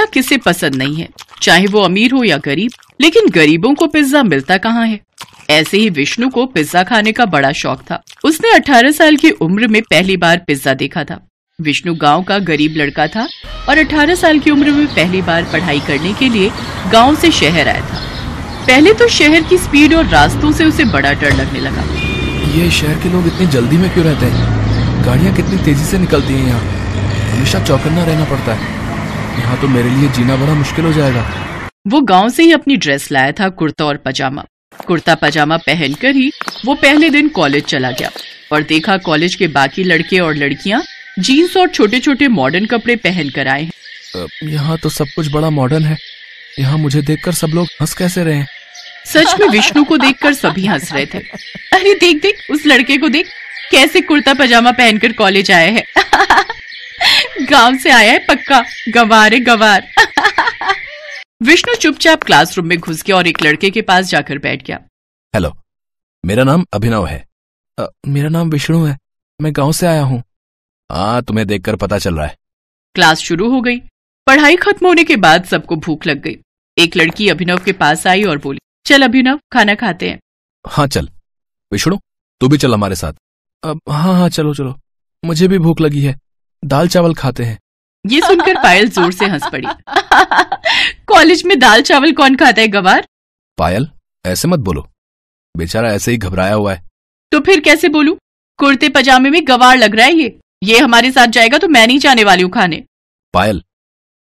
Pizza किसे पसंद नहीं है चाहे वो अमीर हो या गरीब लेकिन गरीबों को पिज्जा मिलता कहाँ है ऐसे ही विष्णु को पिज्जा खाने का बड़ा शौक था उसने 18 साल की उम्र में पहली बार पिज्जा देखा था विष्णु गांव का गरीब लड़का था और 18 साल की उम्र में पहली बार पढ़ाई करने के लिए गांव से शहर आया था पहले तो शहर की स्पीड और रास्तों से उसे बड़ा डर लगने लगा ये शहर के लोग इतनी जल्दी में क्यों रहते हैं गाड़ियाँ कितनी तेजी ऐसी निकलती है यहाँ हमेशा चौकन्ना रहना पड़ता है यहाँ तो मेरे लिए जीना बड़ा मुश्किल हो जाएगा वो गांव से ही अपनी ड्रेस लाया था कुर्ता और पजामा कुर्ता पजामा पहनकर ही वो पहले दिन कॉलेज चला गया और देखा कॉलेज के बाकी लड़के और लड़कियाँ जीन्स और छोटे छोटे मॉडर्न कपड़े पहन कर आए हैं यहाँ तो सब कुछ बड़ा मॉडर्न है यहाँ मुझे देखकर सब लोग हंस कैसे रहे हैं सच में विष्णु को देखकर सभी हंस रहे थे अरे देख देख उस लड़के को देख कैसे कुर्ता पजामा पहनकर कॉलेज आया है गांव से आया है पक्का गवार है गवार विष्णु चुपचाप क्लासरूम में घुस गया और एक लड़के के पास जाकर बैठ गया हेलो मेरा नाम अभिनव है आ, मेरा नाम विष्णु है मैं गांव से आया हूँ हाँ तुम्हें देखकर पता चल रहा है क्लास शुरू हो गई पढ़ाई खत्म होने के बाद सबको भूख लग गई एक लड़की अभिनव के पास आई और बोली चल अभिनव खाना खाते हैं हाँ चल विष्णु तू भी चल हमारे साथ अब हाँ हाँ चलो चलो मुझे भी भूख लगी है दाल चावल खाते हैं ये सुनकर पायल जोर से हंस पड़ी कॉलेज में दाल चावल कौन खाता है गवार पायल ऐसे मत बोलो बेचारा ऐसे ही घबराया हुआ है तो फिर कैसे बोलूं कुर्ते पजामे में गवार लग रहा है ये ये हमारे साथ जाएगा तो मैं नहीं जाने वाली हूँ खाने पायल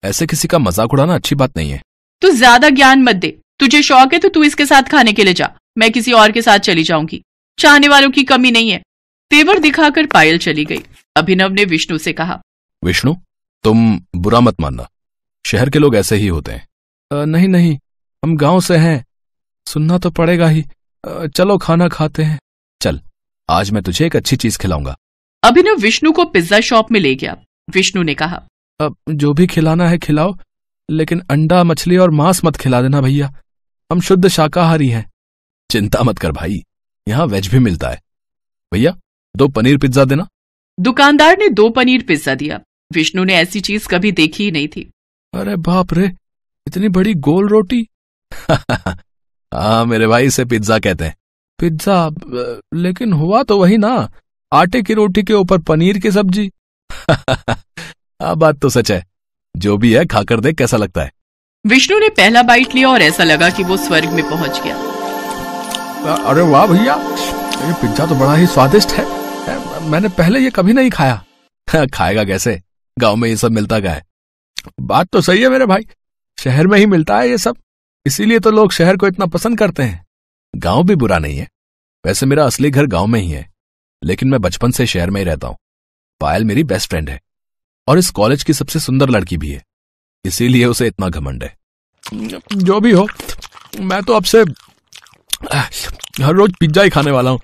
ऐसे किसी का मजाक उड़ाना अच्छी बात नहीं है तू तो ज्यादा ज्ञान मत दे तुझे शौक है तो तू इसके साथ खाने के लिए जा मैं किसी और के साथ चली जाऊंगी चाहने वालों की कमी नहीं है तेवर दिखाकर पायल चली गई अभिनव ने विष्णु से कहा विष्णु तुम बुरा मत मानना शहर के लोग ऐसे ही होते हैं आ, नहीं नहीं हम गांव से हैं सुनना तो पड़ेगा ही आ, चलो खाना खाते हैं चल आज मैं तुझे एक अच्छी चीज खिलाऊंगा अभिनव विष्णु को पिज्जा शॉप में ले गया विष्णु ने कहा अब जो भी खिलाना है खिलाओ लेकिन अंडा मछली और मांस मत खिला देना भैया हम शुद्ध शाकाहारी हैं चिंता मत कर भाई यहाँ वेज भी मिलता है भैया दो पनीर पिज्जा देना दुकानदार ने दो पनीर पिज्जा दिया विष्णु ने ऐसी चीज कभी देखी ही नहीं थी अरे बाप रे इतनी बड़ी गोल रोटी हाँ मेरे भाई इसे पिज्जा कहते हैं पिज्जा लेकिन हुआ तो वही ना आटे की रोटी के ऊपर पनीर की सब्जी हाँ बात तो सच है जो भी है खाकर देख कैसा लगता है विष्णु ने पहला बाइट लिया और ऐसा लगा कि वो स्वर्ग में पहुंच गया अरे वाह भैया ये पिज्जा तो बड़ा ही स्वादिष्ट है मैंने पहले ये कभी नहीं खाया हाँ, खाएगा कैसे गांव में ये सब मिलता क्या है बात तो सही है मेरे भाई शहर में ही मिलता है ये सब इसीलिए तो लोग शहर को इतना पसंद करते हैं गांव भी बुरा नहीं है वैसे मेरा असली घर गांव में ही है लेकिन मैं बचपन से शहर में ही रहता हूँ पायल मेरी बेस्ट फ्रेंड है और इस कॉलेज की सबसे सुंदर लड़की भी है इसीलिए उसे इतना घमंड है जो भी हो मैं तो अब से हर रोज पिज्जा ही खाने वाला हूँ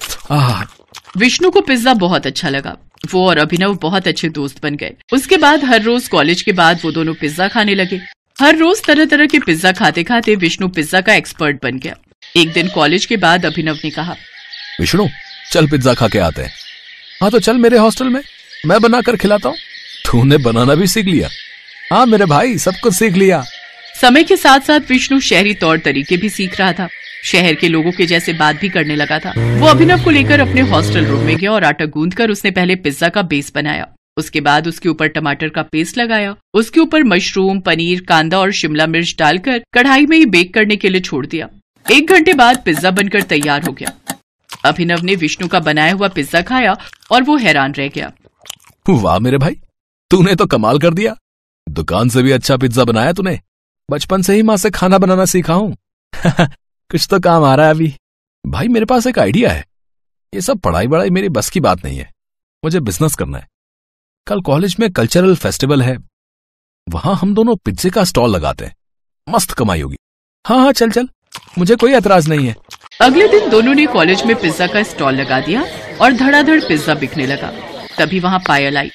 विष्णु को पिज्जा बहुत अच्छा लगा वो और अभिनव बहुत अच्छे दोस्त बन गए उसके बाद हर रोज कॉलेज के बाद वो दोनों पिज्जा खाने लगे हर रोज तरह तरह के पिज्जा खाते खाते विष्णु पिज्जा का एक्सपर्ट बन गया एक दिन कॉलेज के बाद अभिनव ने कहा विष्णु चल पिज्जा खा के आते हैं हाँ तो चल मेरे हॉस्टल में मैं बना कर खिलाता हूँ तूने बनाना भी सीख लिया हाँ मेरे भाई सब कुछ सीख लिया समय के साथ साथ विष्णु शहरी तौर तरीके भी सीख रहा था शहर के लोगों के जैसे बात भी करने लगा था वो अभिनव को लेकर अपने हॉस्टल रूम में गया और आटा गूंद कर उसने पहले पिज्जा का बेस बनाया उसके बाद उसके ऊपर टमाटर का पेस्ट लगाया उसके ऊपर मशरूम पनीर कांदा और शिमला मिर्च डालकर कढ़ाई में ही बेक करने के लिए छोड़ दिया एक घंटे बाद पिज्जा बनकर तैयार हो गया अभिनव ने विष्णु का बनाया हुआ पिज्जा खाया और वो हैरान रह गया वाह मेरे भाई तूने तो कमाल कर दिया दुकान से भी अच्छा पिज्जा बनाया तूने बचपन से ही माँ से खाना बनाना सीखा हूँ कुछ तो काम आ रहा है अभी भाई मेरे पास एक आइडिया है ये सब पढ़ाई वढ़ाई मेरी बस की बात नहीं है मुझे बिजनेस करना है कल कॉलेज में कल्चरल फेस्टिवल है वहां हम दोनों पिज्जे का स्टॉल लगाते हैं मस्त कमाई होगी हाँ हाँ चल चल मुझे कोई एतराज नहीं है अगले दिन दोनों ने कॉलेज में पिज्जा का स्टॉल लगा दिया और धड़ाधड़ पिज्जा बिकने लगा तभी वहाँ पायल आई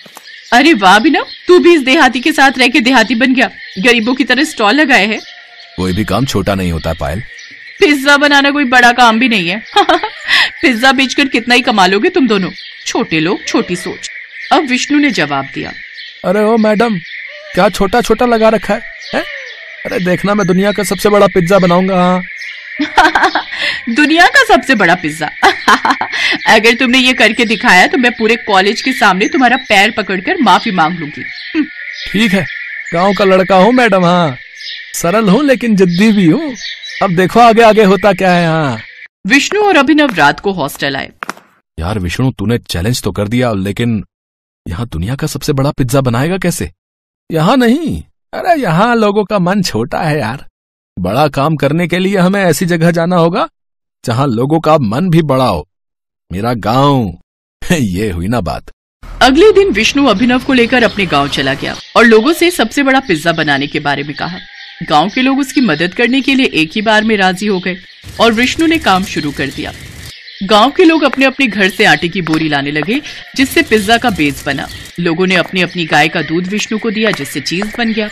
अरे वाह बिना तू भी इस देहाती के साथ रह के देहाती बन गया गरीबों की तरह स्टॉल लगाए है कोई भी काम छोटा नहीं होता पायल पिज्जा बनाना कोई बड़ा काम भी नहीं है पिज्जा बेचकर कितना ही कमा लोगे तुम दोनों छोटे लोग छोटी सोच अब विष्णु ने जवाब दिया अरे ओ मैडम क्या छोटा छोटा लगा रखा है, है? अरे देखना मैं दुनिया का सबसे बड़ा पिज्जा बनाऊंगा हाँ। दुनिया का सबसे बड़ा पिज्जा अगर तुमने ये करके दिखाया तो मैं पूरे कॉलेज के सामने तुम्हारा पैर पकड़कर माफी मांग लूंगी हम्म। ठीक है गांव का लड़का हूँ मैडम हाँ सरल हूँ लेकिन जिद्दी भी हूँ अब देखो आगे आगे होता क्या है यहाँ विष्णु और अभिनव रात को हॉस्टल आए यार विष्णु तूने चैलेंज तो कर दिया लेकिन यहाँ दुनिया का सबसे बड़ा पिज्जा बनाएगा कैसे यहाँ नहीं अरे यहाँ लोगों का मन छोटा है यार बड़ा काम करने के लिए हमें ऐसी जगह जाना होगा जहाँ लोगों का मन भी बड़ा हो मेरा गांव ये हुई ना बात अगले दिन विष्णु अभिनव को लेकर अपने गांव चला गया और लोगों से सबसे बड़ा पिज्जा बनाने के बारे में कहा गांव के लोग उसकी मदद करने के लिए एक ही बार में राजी हो गए और विष्णु ने काम शुरू कर दिया गांव के लोग अपने अपने घर से आटे की बोरी लाने लगे जिससे पिज्जा का बेस बना लोगों ने अपनी अपनी गाय का दूध विष्णु को दिया जिससे चीज बन गया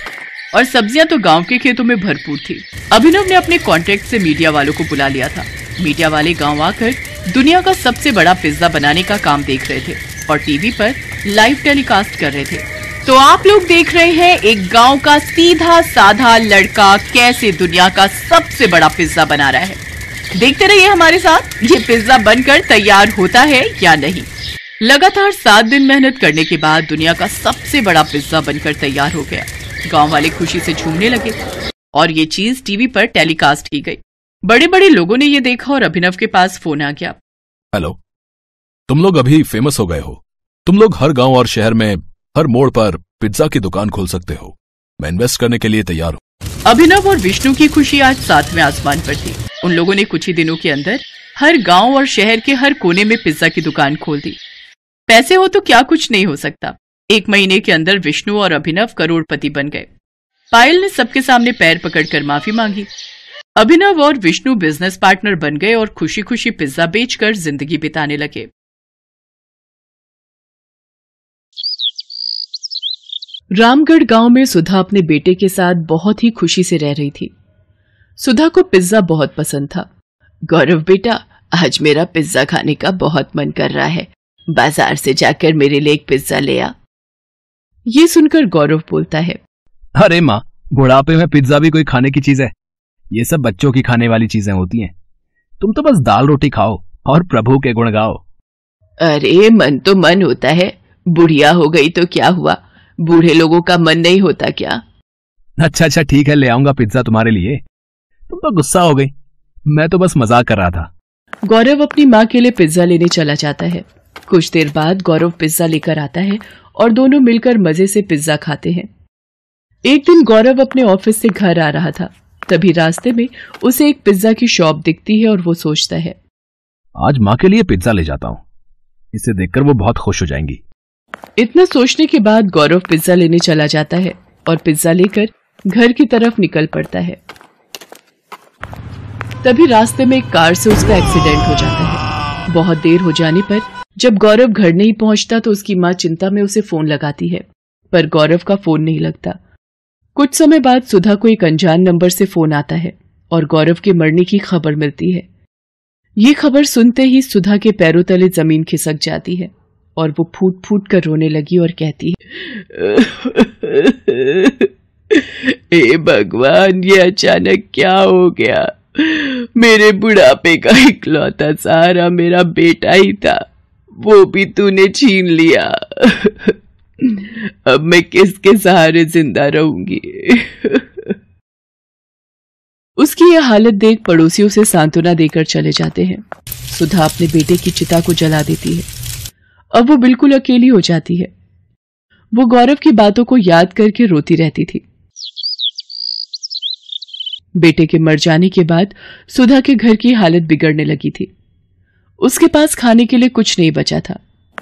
और सब्जियां तो गांव के खेतों में भरपूर थी अभिनव ने अपने कॉन्टेक्ट से मीडिया वालों को बुला लिया था मीडिया वाले गांव आकर दुनिया का सबसे बड़ा पिज्जा बनाने का काम देख रहे थे और टीवी पर लाइव टेलीकास्ट कर रहे थे तो आप लोग देख रहे हैं एक गांव का सीधा साधा लड़का कैसे दुनिया का सबसे बड़ा पिज्जा बना रहा है देखते रहिए हमारे साथ ये पिज्जा बनकर तैयार होता है या नहीं लगातार सात दिन मेहनत करने के बाद दुनिया का सबसे बड़ा पिज्जा बनकर तैयार हो गया गांव वाले खुशी से झूमने लगे और ये चीज टीवी पर टेलीकास्ट की गई बड़े बड़े लोगों ने ये देखा और अभिनव के पास फोन आ गया हेलो तुम लोग अभी फेमस हो गए हो तुम लोग हर गांव और शहर में हर मोड़ पर पिज्जा की दुकान खोल सकते हो मैं इन्वेस्ट करने के लिए तैयार हूँ अभिनव और विष्णु की खुशी आज साथ में आसमान पर थी उन लोगों ने कुछ ही दिनों के अंदर हर गांव और शहर के हर कोने में पिज्जा की दुकान खोल दी पैसे हो तो क्या कुछ नहीं हो सकता एक महीने के अंदर विष्णु और अभिनव करोड़पति बन गए पायल ने सबके सामने पैर पकड़कर माफी मांगी अभिनव और विष्णु बिजनेस पार्टनर बन गए और खुशी खुशी पिज्जा बेचकर जिंदगी बिताने लगे रामगढ़ गांव में सुधा अपने बेटे के साथ बहुत ही खुशी से रह रही थी सुधा को पिज्जा बहुत पसंद था गौरव बेटा आज मेरा पिज्जा खाने का बहुत मन कर रहा है बाजार से जाकर मेरे लिए एक पिज्जा ले आ ये सुनकर गौरव बोलता है अरे माँ बुढ़ापे में पिज्जा भी कोई खाने की चीज है ये सब बच्चों की खाने वाली चीजें होती हैं तुम तो बस दाल रोटी खाओ और प्रभु के गुण गाओ अरे मन तो मन होता है बुढ़िया हो गई तो क्या हुआ बूढ़े लोगों का मन नहीं होता क्या अच्छा अच्छा ठीक है ले आऊंगा पिज्जा तुम्हारे लिए तुम तो गुस्सा हो गई मैं तो बस मजाक कर रहा था गौरव अपनी माँ के लिए पिज्जा लेने चला जाता है कुछ देर बाद गौरव पिज्जा लेकर आता है और दोनों मिलकर मजे से पिज्जा खाते हैं एक दिन गौरव अपने ऑफिस से घर आ रहा था तभी रास्ते में उसे एक पिज्जा की शॉप दिखती है और वो सोचता है आज माँ के लिए पिज्जा ले जाता हूँ इसे देखकर वो बहुत खुश हो जाएंगी इतना सोचने के बाद गौरव पिज्जा लेने चला जाता है और पिज्जा लेकर घर की तरफ निकल पड़ता है तभी रास्ते में एक कार से उसका एक्सीडेंट हो जाता है बहुत देर हो जाने पर जब गौरव घर नहीं पहुंचता तो उसकी माँ चिंता में उसे फोन लगाती है पर गौरव का फोन नहीं लगता कुछ समय बाद सुधा को एक अनजान नंबर से फोन आता है और गौरव के मरने की खबर मिलती है ये खबर सुनते ही सुधा के पैरों तले जमीन खिसक जाती है और वो फूट फूट कर रोने लगी और कहती हे भगवान ये अचानक क्या हो गया मेरे बुढ़ापे का इकलौता सहारा मेरा बेटा ही था वो भी तूने छीन लिया अब मैं किसके सहारे जिंदा रहूंगी उसकी यह हालत देख पड़ोसियों से सांत्वना देकर चले जाते हैं सुधा अपने बेटे की चिता को जला देती है अब वो बिल्कुल अकेली हो जाती है वो गौरव की बातों को याद करके रोती रहती थी बेटे के मर जाने के बाद सुधा के घर की हालत बिगड़ने लगी थी उसके पास खाने के लिए कुछ नहीं बचा था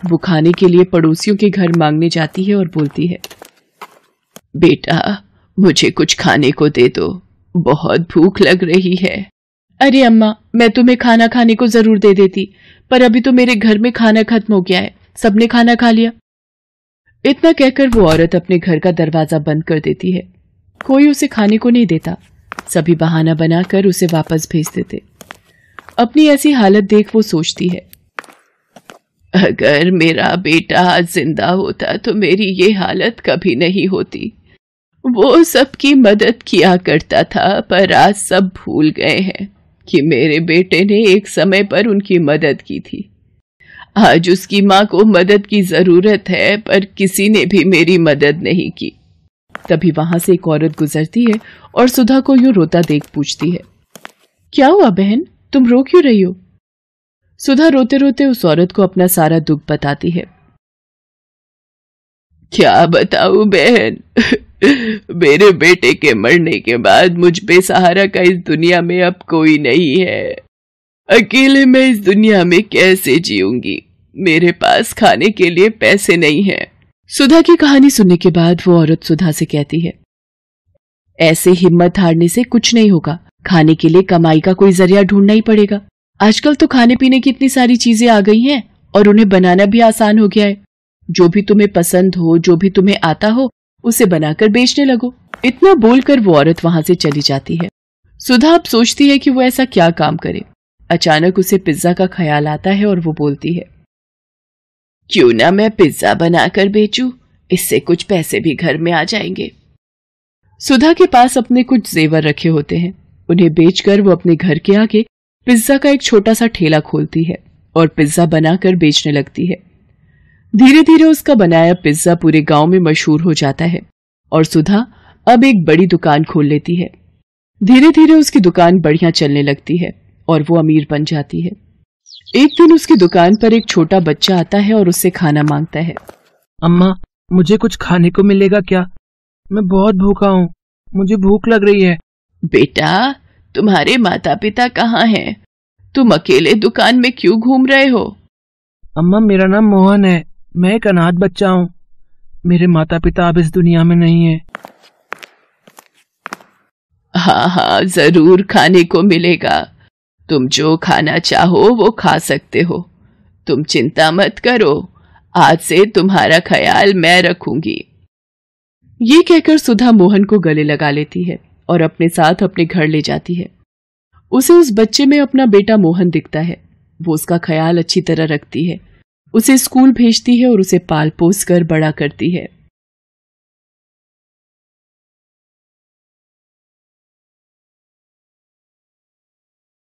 वो खाने के लिए पड़ोसियों के घर मांगने जाती है और बोलती है बेटा मुझे कुछ खाने को दे दो बहुत भूख लग रही है अरे अम्मा मैं तुम्हें खाना खाने को जरूर दे देती पर अभी तो मेरे घर में खाना खत्म हो गया है सबने खाना खा लिया इतना कहकर वो औरत अपने घर का दरवाजा बंद कर देती है कोई उसे खाने को नहीं देता सभी बहाना बनाकर उसे वापस भेज देते अपनी ऐसी हालत देख वो सोचती है अगर मेरा बेटा जिंदा होता तो मेरी ये हालत कभी नहीं होती वो सबकी मदद किया करता था पर आज सब भूल गए हैं कि मेरे बेटे ने एक समय पर उनकी मदद की थी आज उसकी माँ को मदद की जरूरत है पर किसी ने भी मेरी मदद नहीं की तभी वहां से एक औरत गुजरती है और सुधा को यूं रोता देख पूछती है क्या हुआ बहन तुम रो क्यों रही हो सुधा रोते रोते उस औरत को अपना सारा दुख बताती है क्या बताऊ बहन मेरे बेटे के मरने के बाद मुझ बेसहारा का इस दुनिया में अब कोई नहीं है अकेले मैं इस दुनिया में कैसे जीऊंगी मेरे पास खाने के लिए पैसे नहीं है सुधा की कहानी सुनने के बाद वो औरत सुधा से कहती है ऐसे हिम्मत हारने से कुछ नहीं होगा खाने के लिए कमाई का कोई जरिया ढूंढना ही पड़ेगा आजकल तो खाने पीने की इतनी सारी चीजें आ गई हैं और उन्हें बनाना भी आसान हो गया है जो भी तुम्हें पसंद हो जो भी तुम्हें आता हो उसे बनाकर बेचने लगो इतना बोलकर वो औरत वहां से चली जाती है सुधा अब सोचती है कि वो ऐसा क्या काम करे अचानक उसे पिज्जा का ख्याल आता है और वो बोलती है क्यों ना मैं पिज्जा बनाकर बेचू इससे कुछ पैसे भी घर में आ जाएंगे सुधा के पास अपने कुछ जेवर रखे होते हैं उन्हें बेचकर वो अपने घर के आगे पिज्जा का एक छोटा सा ठेला खोलती है और पिज्जा बनाकर बेचने लगती है धीरे धीरे उसका बनाया पिज्जा पूरे गांव में मशहूर हो जाता है और सुधा अब एक बड़ी दुकान खोल लेती है धीरे धीरे उसकी दुकान बढ़िया चलने लगती है और वो अमीर बन जाती है एक दिन उसकी दुकान पर एक छोटा बच्चा आता है और उससे खाना मांगता है अम्मा मुझे कुछ खाने को मिलेगा क्या मैं बहुत भूखा हूँ मुझे भूख लग रही है बेटा तुम्हारे माता पिता कहाँ हैं? तुम अकेले दुकान में क्यों घूम रहे हो अम्मा मेरा नाम मोहन है मैं एक अनाथ बच्चा हूँ मेरे माता पिता अब इस दुनिया में नहीं है हाँ हाँ जरूर खाने को मिलेगा तुम जो खाना चाहो वो खा सकते हो तुम चिंता मत करो आज से तुम्हारा ख्याल मैं रखूंगी ये कहकर सुधा मोहन को गले लगा लेती है और अपने साथ अपने घर ले जाती है उसे उस बच्चे में अपना बेटा मोहन दिखता है वो उसका ख्याल अच्छी तरह रखती है उसे स्कूल भेजती है और उसे पाल पोस कर बड़ा करती है